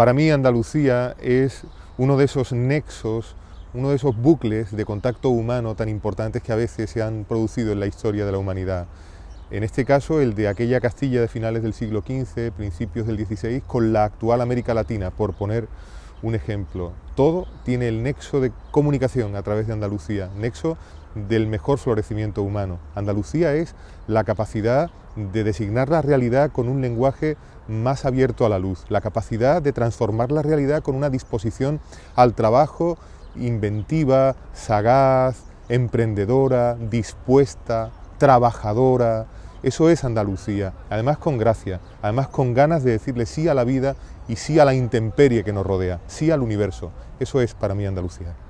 Para mí Andalucía es uno de esos nexos, uno de esos bucles de contacto humano tan importantes que a veces se han producido en la historia de la humanidad. En este caso, el de aquella Castilla de finales del siglo XV, principios del XVI, con la actual América Latina, por poner un ejemplo. Todo tiene el nexo de comunicación a través de Andalucía, nexo del mejor florecimiento humano. Andalucía es la capacidad de designar la realidad con un lenguaje más abierto a la luz, la capacidad de transformar la realidad con una disposición al trabajo inventiva, sagaz, emprendedora, dispuesta, trabajadora, eso es Andalucía, además con gracia, además con ganas de decirle sí a la vida y sí a la intemperie que nos rodea, sí al universo. Eso es para mí Andalucía.